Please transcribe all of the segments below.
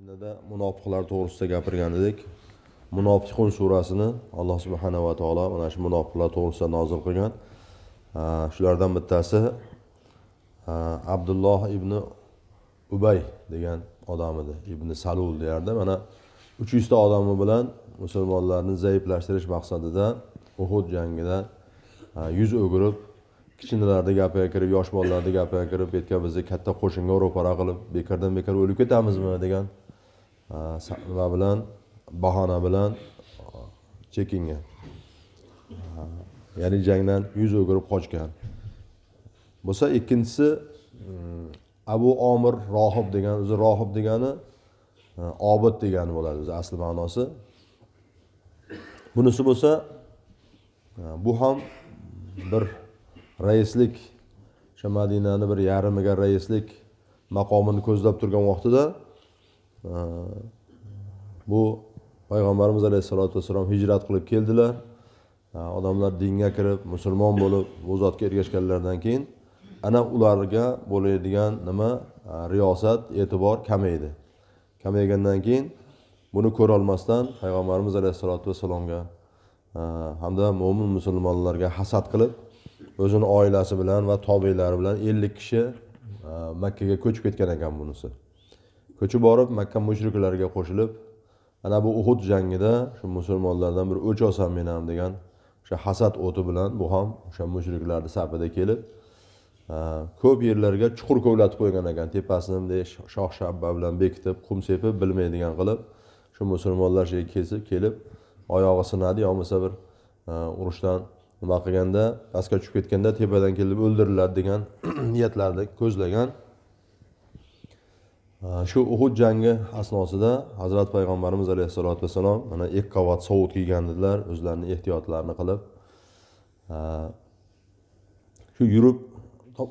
dinida munofiqlar to'g'risida gapirgan edik munofiqun surasini alloh subhanava taolo mana shu munofiqlar to'g'risida nozil qilgan shulardan bittasi abdulloh ibn ubay degan odam edi ibn salul deyardi mana uch yuzta odami bilan musulmonlarni zaiflashtirish maqsadida uhud jangida yuz o'girib kichinalarni gapiga kirib yosh bolalarni gapiga kirib bu yerga bizni katta qo'shinga ro'para qilib bekordan bekor o'lib ketamizmi degan nima bilan bahona bilan chekingan ya'ni jangdan yuz o'girib qochgan bo'lsa ikkinchisi abu omir rohib degan o'zi rohib degani obid degani bo'ladi o'zi asli ma'nosi bunisi bo'lsa bu ham bir raislik o'sha madinani bir yarimiga raislik maqomini ko'zlab turgan vaqtida bu payg'ambarimiz alayhissalotu vassalom hijrat qilib keldilar odamlar dinga kirib musulmon bo'lib bu zotga ergashganlaridan keyin ana ularga bo'ladigan nima riyosat e'tibor kamaydi kamaygandan keyin buni ko'rolmasdan payg'ambarimiz alayhissalotu vassalomga hamda mo'min musulmonlarga hasad qilib o'zini oilasi bilan va tobelari bilan ellik kishi makkaga ko'chib ketgan ekan bunisi ko'chib borib makka mushriklariga qo'shilib ana bu uhud jangida shu musulmonlardan bir o'ch olsam men ham degan o'sha hasad o'ti bilan bu ham o'sha mushriklarni safida kelib ko'p yerlarga chuqur kovlatib qo'ygan ekan tepasini bunday shox shabba bilan bekitib qum sepib bilmaydigan qilib shu musulmonlar shu kesib kelib oyog'i sinadi yo bo'lmasa bir urushdan nima qilganda pastga tushib ketganda tepadan kelib o'ldiriladi degan niyatlarni ko'zlagan shu uhud jangi asnosida hazrati payg'ambarimiz alayhissalotu vassalom mana qavat sovut kiygan dedilar o'zlarini ehtiyotlarini qilib shu yurib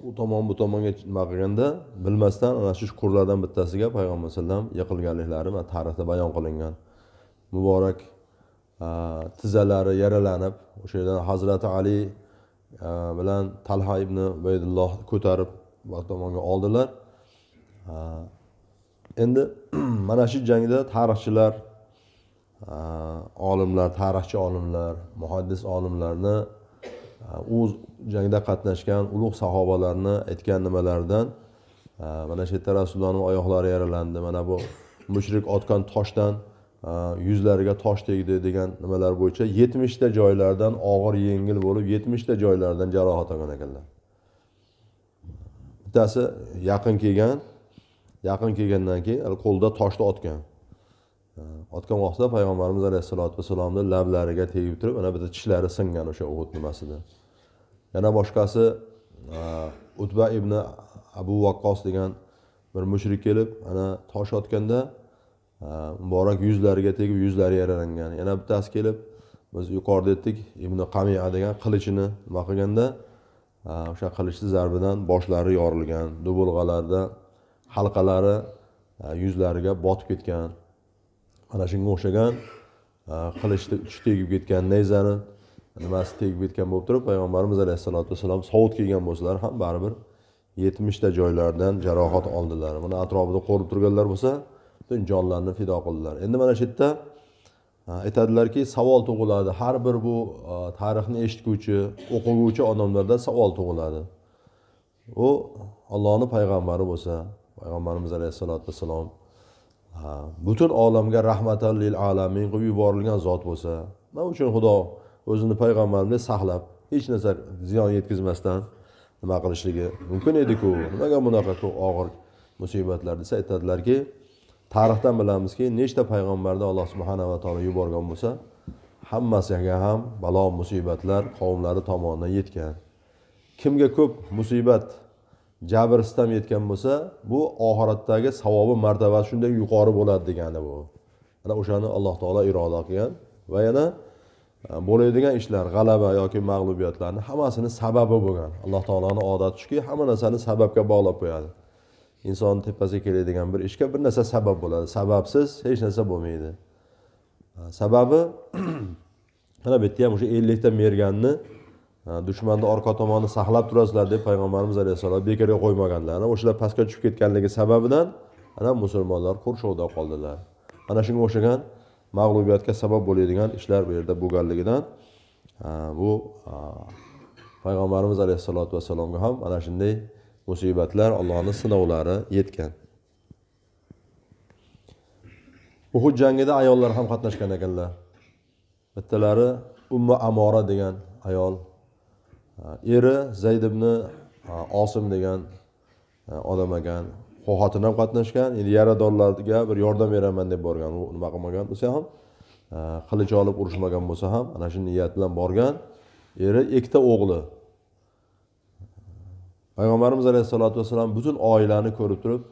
u tomon bu tomonga nima qilganda bilmasdan ana shu chuqurlardan bittasiga payg'ambar alayhivasallam yiqilganliklari mana tarixda bayon qilingan muborak tizzalari yaralanib o'sha yerdan hazrati ali bilan talha ibn ubaydulloh ko'tarib bu tomonga oldilar endi mana shu jangda tarixchilar olimlar tarixchi olimlar muhaddis olimlarni u jangda qatnashgan ulug' sahobalarni aytgan nimalaridan mana shu yerda rasulullohni oyoqlari yaralandi mana bu mushrik otgan toshdan yuzlariga tosh tegdi degan nimalar bo'yicha yetmishta joylardan og'ir yengil bo'lib yetmishta joylardan jarohat olgan ekanlar bittasi yaqin kelgan yaqin kelgandan keyin qo'lida toshni otgan otgan vaqtida payg'ambarimiz alayhissalotu vassalomni lablariga tegib turib ana bitta tishlari singan o'sha uhud nimasida yana boshqasi utba ibn abu vaqqos degan bir mushrik kelib ana tosh otganda muborak yuzlariga tegib yuzlari yaralangan yana bittasi kelib biz yuqorida aytdik ibn qamiya degan qilichini nima qilganda o'sha qilichni zarbidan boshlari yorilgan dubulg'alarda halqalari e, yuzlariga botib ketgan ana shunga o'xshagan e, qilichni uchi tegib ketgan nayzani nimasi tegib ketgan bo'lib turib payg'ambarimiz alayhissalotu vassalom sovut kelgan bo'lsalar ham baribir yetmishta joylardan jarohat oldilar mana atrofida qo'rib turganlar bo'lsa butun jonlarini fido qildilar endi mana shu yerda e, aytadilarki savol tug'iladi har bir bu tarixni eshitguvchi o'qiguvchi odamlarda savol tug'iladi u ollohni payg'ambari bo'lsa payg'ambarimiz alayhissalotu vassalom butun olamga rahmatan lil alamin qilib yuborilgan zot bo'lsa nima uchun xudo o'zini payg'ambarini saqlab hech narsa ziyon yetkazmasdan nima qilishligi mumkin ediku nimaga bunaqa ko'p og'ir musibatlar desa aytadilarki tarixdan bilamizki nechta payg'ambarni alloh subhanava taolo yuborgan bo'lsa hammasiga ham balo musibatlar qavmlari tomonidan yetgan kimga ko'p musibat jabr sitam yetgan bo'lsa bu oxiratdagi savobi martabasi shunday yuqori bo'ladi degani bu ana o'shani alloh taolo iroda qilgan va yana e, bo'laydigan ishlar g'alaba yoki mag'lubiyatlarni hammasini sababi bo'lgan alloh taoloni odati shuki hamma narsani sababga bog'lab qo'yadi insonni tepasiga keladigan bir ishga bir narsa sabab bo'ladi sababsiz hech narsa bo'lmaydi e, sababi mana bu yerda ham o'sha ellikta merganni dushmanni orqa tomonini saqlab turasizlar deb payg'ambarimiz alayhissalom bekorga qo'ymaganlar ana o'shalar pastga tushib ketganligi sababidan ana musulmonlar qurshovda qoldilar ana shunga o'xshagan mag'lubiyatga sabab bo'ladigan ishlar bu yerda bo'lganligidan bu payg'ambarimiz alayhissalotu vassalomga ham ana shunday musibatlar allohni sinovlari yetgan uhud jangida ayollar ham qatnashgan ekanlar bittalari umma amora degan ayol Э, eri zayd ibn э, osim degan э, odam ekan xotin ham qatnashgan endi yaradorlarga bir yordam beraman deb borgan u nima qilmagan bo'lsa ham e, qilich olib urushmagan bo'lsa ham ana shu niyat bilan borgan eri ikkita o'g'li payg'ambarimiz alayhissalotu vassalam butun oilani ko'rib turib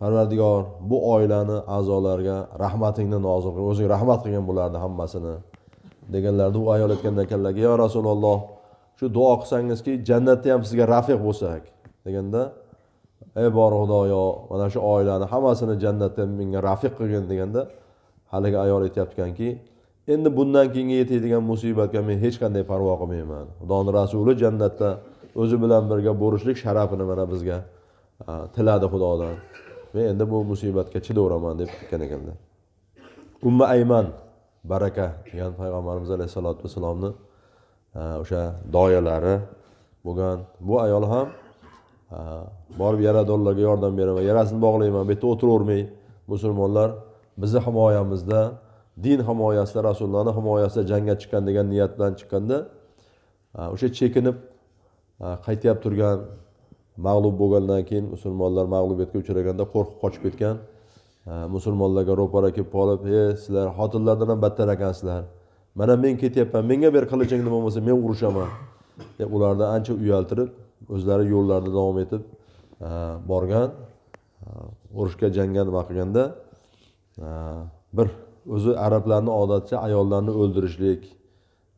parvardigor bu oilani a'zolariga rahmatingni nozil qil o'zing rahmat qilgin bularni hammasini deganlarida u ayol aytgan ekanlarki yo rasululloh shu duo qilsangizki jannatda ham sizga rafiq bo'lsak deganda ey bor xudoyo mana shu oilani hammasini jannatda menga rafiq qilgin deganda haligi ayol aytyaptikanki endi bundan keyingi yetadigan musibatga men hech qanday parvo qilmayman xudoni rasuli jannatda o'zi bilan birga bo'lishlik sharafini mana bizga tiladi xudodan men endi bu musibatga chidaveraman deb aytgan ekanlar umma ayman baraka degan payg'ambarimiz alayhissalotu vassalomni o'sha doyalari bo'lgan bu ayol ham borib yaradorlarga yordam beraman yarasini bog'layman bu yerda o'tiravermay musulmonlar bizni himoyamizda din himoyasida rasulullohni himoyasida jangga chiqqan degan niyat bilan chiqqanda o'sha chekinib qaytib turgan mag'lub bo'lgandan keyin musulmonlar mag'lubiyatga uchraganda qo'rqib qochib ketgan musulmonlarga ro'para kelib qolib e sizlar xotinlardan ham battar ekansizlar mana men ketyapman menga ber qilichingni bo'lmasa men urishaman deb ularni ancha uyaltirib o'zlari yo'llarida davom etib borgan urushga jangga nima qilganda bir o'zi arablarni odaticha ayollarni o'ldirishlik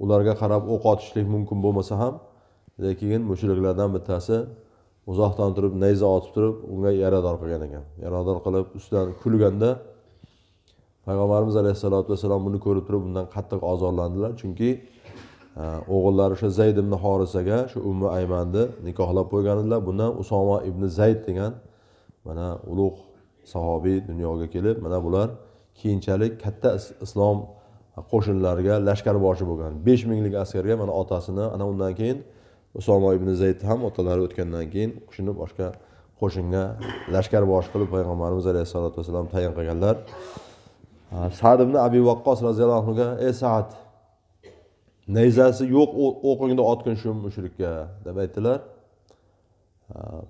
ularga qarab o'q otishlik mumkin bo'lmasa ham lekin mushriklardan bittasi uzoqdan turib nayza otib turib unga yarador qilgan ekan yarador qilib ustidan kulganda payg'ambarimiz alayhissalotu vassalom buni ko'rib turib undan qattiq ozorlandilar chunki e, o'g'illari o'sha zayd ibn horisaga shu ummi aymanni nikohlab qo'ygan edilar bundan usomo ibn zayd degan mana ulug' sahobiy dunyoga kelib mana bular keyinchalik katta islom qo'shinlariga lashkarboshi bo'lgan besh minglik askarga mana otasini ana undan keyin usomo ibn zayd ham otalari o'tgandan keyin kishini boshqa qo'shinga lashkarboshi qilib payg'ambarimiz alayhissalotu vassalom tayin qilganlar sad ibn abi vaqqos roziyallohu anhuga ey saad nayzasi yo'q o'qingni otgin shu mushrikka deb aytdilar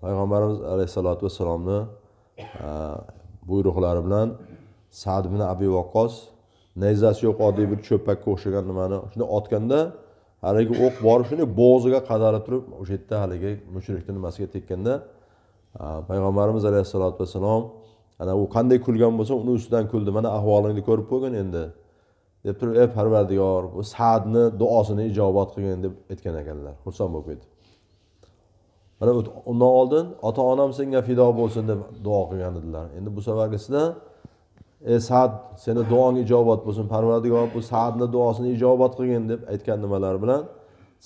payg'ambarimiz alayhissalotu vassalomni buyruqlari bilan sad ibn abi vaqqos nayzasi yo'q oddiy bir cho'pakka o'xshagan nimani shunday otganda haligi o'q borib shunday bo'g'ziga qadalib turib o'sha yerda haligi mushrikni nimasiga tekkanda payg'ambarimiz alayhissalotu vassalom ana u qanday kulgan bo'lsa uni ustidan kuldi mana ahvolingni ko'rib qo'ygin endi deb turib ey parvardigor bu sadni duosini ijobat qilgin deb aytgan ekanlar xursand bo'lib ketdi mana undan oldin ota onam senga fido bo'lsin deb duo qilgan edilar endi bu safargisida ey sad seni duong ijobat bo'lsin parvardigor bu sadni duosini ijobat qilgin deb aytgan nimalari bilan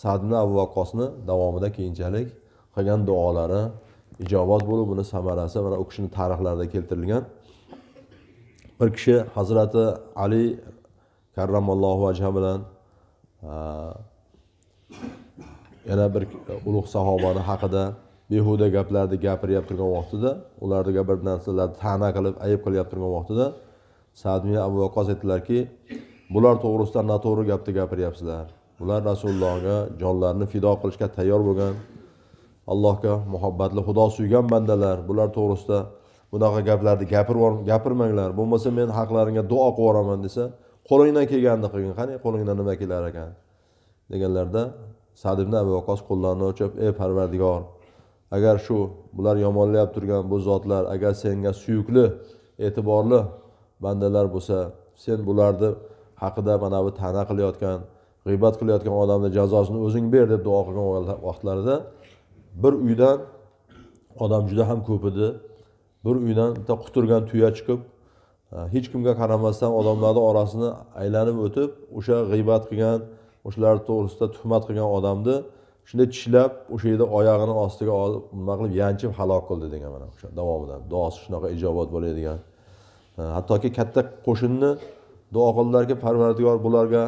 sadni vaqqosni davomida keyinchalik qilgan duolari ijobat bo'lib buni samarasi mana u kishini tarixlarida keltirilgan bir kishi hazrati ali karramallohu vajha bilan yana bir ulug' sahobani haqida behuda gaplarni gapirib turgan vaqtida ularga bir narsalarni ta'na qilib ayb qilyapti turgan vaqtida sadmi abu vaqos aytdilarki bular to'g'risida noto'g'ri gapni gapiryapsizlar bular rasulullohga jonlarini fido qilishga tayyor bo'lgan allohga muhabbatli xudo suygan bandalar bular to'g'risida bunaqa gaplarni gapirib gapirmanglar bo'lmasa men haqlaringga duo qilib yuboraman desa qo'lingdan kelganini qilgin qani qo'lingdan nima kelar ekan deganlarda sad ibn abi vaqos qo'llarini o'chib ey parvardigor agar shu bular yomonlab turgan bu zotlar agar senga suyukli e'tiborli bandalar bo'lsa sen bularni haqida mana bu ta'na qilayotgan g'iybat qilayotgan odamni jazosini o'zing ber deb duo qilgan vaqtlarida bir uydan odam juda ham ko'p edi bir uydan bitta quturgan tuya chiqib hech kimga qaramasdan odamlarni orasini aylanib o'tib o'sha g'iybat qilgan o'shalar to'g'risida tuhmat qilgan odamni shunday tishlab o'sha yerda oyog'ini ostiga olib nima qilib yanchib halok qildi degan mana o'sha davomida duosi shunaqa ijobat bo'ladigan hattoki katta qo'shinni duo qildilarki parvardigor bularga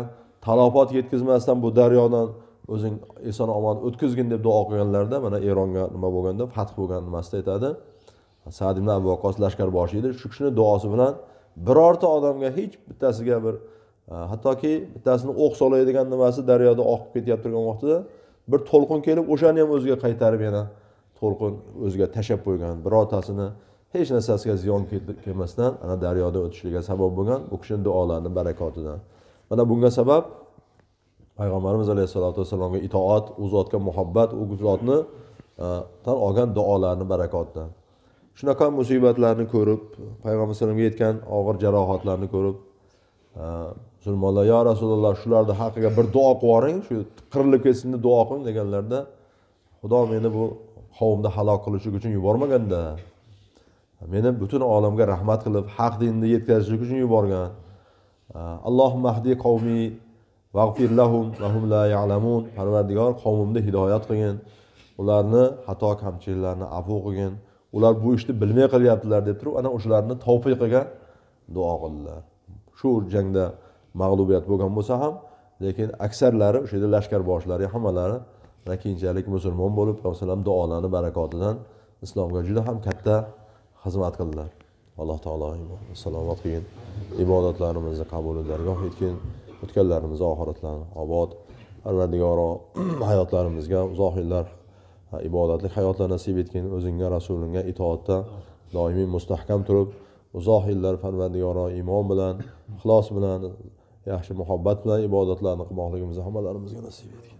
talofot yetkazmasdan bu daryodan o'zing eson omon o'tkazgin deb duo qilganlarida mana eronga nima bo'lganda fath bo'lgan nimasida aytadi sad ibn abu vaqos lashkarboshi edi shu kishini duosi bilan birorta odamga hech bittasiga bir e, hattoki bittasini o'q solaydigan nimasi daryoda oqib ketyapti turgan vaqtida bir to'lqin kelib o'shani ham o'ziga qaytarib yana to'lqin o'ziga tashlab qo'ygan birortasini hech narsasiga ziyon kelmasdan ana daryoda o'tishligiga sabab bo'lgan bu kishini duolarini barakotidan mana bunga sabab payg'ambarimiz alayhissalotu vassalomga itoat u zotga muhabbat u zotni e, tan olgan duolarni barakotidan shunaqa musibatlarni ko'rib payg'ambar alayhisalomga yetgan og'ir jarohatlarni ko'rib musulmonlar e, yo rasululloh shularni haqqiga bir duo qilib yuboring shu qirilib ketsin deb duo qiling deganlarida xudo meni bu qavmni halok qilishlik uchun yubormaganda meni butun olamga rahmat qilib haq dinni yetkazishlik uchun yuborgan e, alloh mahdi qavmiy lahum va hum la ya'lamun parvardigor qavmimni hidoyat qilgin ularni xato kamchiliklarini afu qilgin ular bu ishni bilmay qilyaptilar deb turib ana o'shalarni tavfiq qilgan duo qildilar shu jangda mag'lubiyat bo'lgan bo'lsa ham lekin aksarlari o'sha yerda lashkar boshlari hammalari keyinchalik musulmon bo'lib payg'ambar duolarni barakotidan islomga juda ham katta xizmat qildilar alloh taolo salomat qilgin ibodatlarimizni qabuli dargoh etgin o'tganlarimiz oxiratlarini obod parvardigoro hayotlarimizga uzoq yillar e, ibodatli hayotlar nasib etgin o'zingga rasulingga itoatda doimiy mustahkam turib uzoq yillar parvardigoro iymon bilan ixlos bilan yaxshi muhabbat bilan ibodatlarni qilmoqligimizni hammalarimizga nasib etgin